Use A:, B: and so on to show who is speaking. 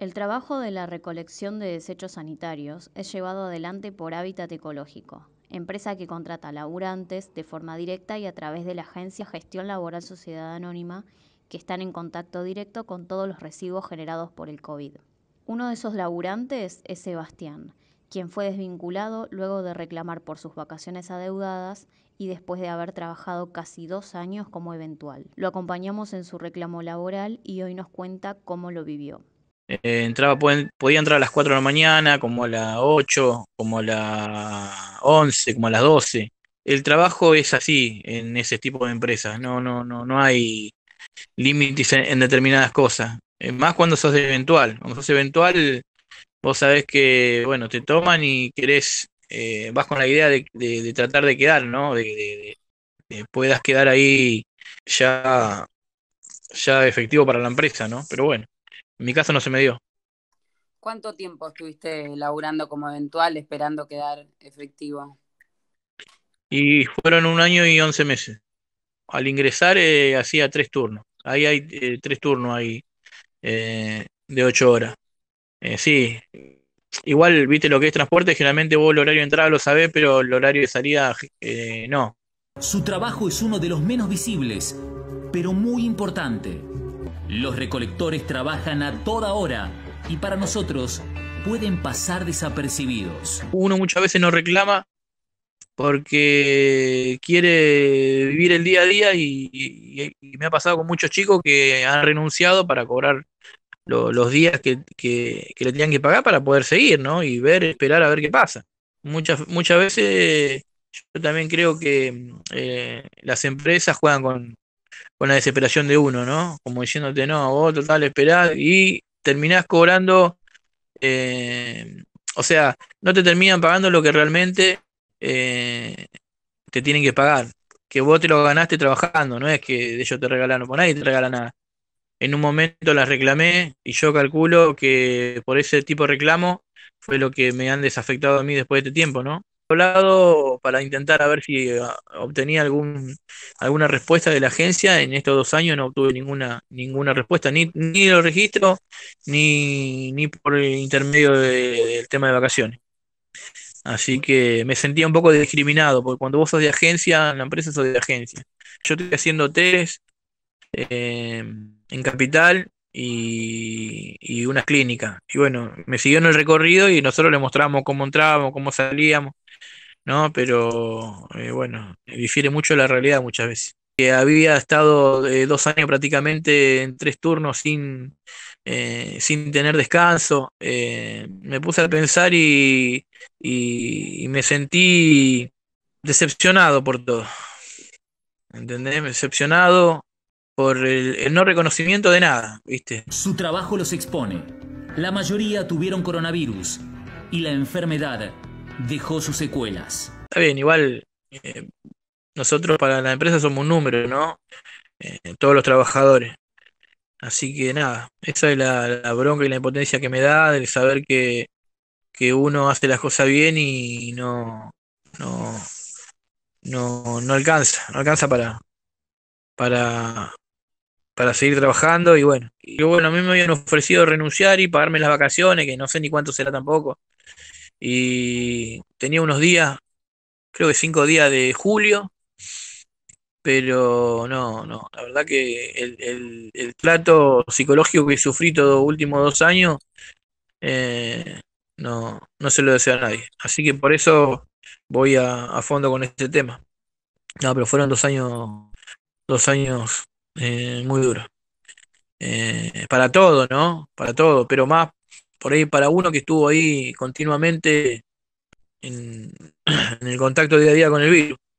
A: El trabajo de la recolección de desechos sanitarios es llevado adelante por Hábitat Ecológico, empresa que contrata laburantes de forma directa y a través de la agencia Gestión Laboral Sociedad Anónima, que están en contacto directo con todos los residuos generados por el COVID. Uno de esos laburantes es Sebastián, quien fue desvinculado luego de reclamar por sus vacaciones adeudadas y después de haber trabajado casi dos años como eventual. Lo acompañamos en su reclamo laboral y hoy nos cuenta cómo lo vivió. Eh, entraba, podía entrar a las 4 de la mañana, como a las 8, como a las 11, como a las 12. El trabajo es así en ese tipo de empresas, no, no, no, no hay límites en, determinadas cosas. Eh, más cuando sos eventual. Cuando sos eventual, vos sabés que, bueno, te toman y querés, eh, vas con la idea de, tratar de quedar, ¿no? De, de puedas quedar ahí ya, ya efectivo para la empresa, ¿no? Pero bueno. En mi caso no se me dio. ¿Cuánto tiempo estuviste laburando como eventual esperando quedar efectivo? Y fueron un año y once meses. Al ingresar eh, hacía tres turnos. Ahí hay eh, tres turnos ahí eh, de ocho horas. sí, igual, viste lo que es transporte, generalmente vos el horario de entrada lo sabés, pero el horario de salida no. Su trabajo es uno de los menos visibles, pero muy importante. Los recolectores trabajan a toda hora y para nosotros pueden pasar desapercibidos. Uno muchas veces nos reclama porque quiere vivir el día a día y, me ha pasado con muchos chicos que han renunciado para cobrar los días que, le tenían que pagar para poder seguir, ¿no? Y ver, esperar a ver qué pasa. Muchas, muchas veces yo también creo que eh, las empresas juegan con, con la desesperación de uno, ¿no? Como diciéndote, no, vos total, esperás y terminás cobrando, eh, o sea, no te terminan pagando lo que realmente eh, te tienen que pagar, que vos te lo ganaste trabajando, no es que ellos te regalaron, por nadie te regala nada. En un momento las reclamé y yo calculo que por ese tipo de reclamo fue lo que me han desafectado a mí después de este tiempo, ¿no? hablado para intentar a ver si eh, obtenía algún, alguna respuesta de la agencia. En estos dos años no obtuve ninguna, ninguna respuesta, ni, ni los registros, ni, por el intermedio del tema de vacaciones. Así que me sentía un poco discriminado, porque cuando vos sos de agencia, la empresa sos de agencia. Yo estoy haciendo test em, en Capital y, y unas clínicas. Y bueno, me siguió en el recorrido y nosotros le mostramos cómo entrábamos, cómo salíamos ¿no? Pero eh, bueno, difiere mucho la realidad muchas veces. Que había estado eh, dos años prácticamente en tres turnos sin, eh, sin tener descanso. me puse a pensar y, me sentí decepcionado por todo. ¿Entendés? Decepcionado por el, no reconocimiento de nada, ¿viste? Su trabajo los expone. La mayoría tuvieron coronavirus y la enfermedad dejó sus secuelas. Está bien, igual eh, nosotros para la empresa somos un número, ¿no? Eh, todos los trabajadores. Así que nada, esa es la, bronca y la impotencia que me da del saber que, uno hace las cosas bien y no, no, no, no alcanza, no alcanza para, para, para seguir trabajando y bueno, y bueno, a mí me habían ofrecido renunciar y pagarme las vacaciones, que no sé ni cuánto será tampoco y tenía unos días, creo que cinco días de julio, pero no, no, la verdad que el, el, plato psicológico que sufrí todos últimos dos años, eh, no, se lo deseo a nadie. Así que por eso voy a, fondo con este tema. No, pero fueron dos años, dos años eh, muy duros. Eh, para todo, ¿no? Para todo, pero más por ahí para uno que estuvo ahí continuamente en, el contacto día a día con el virus.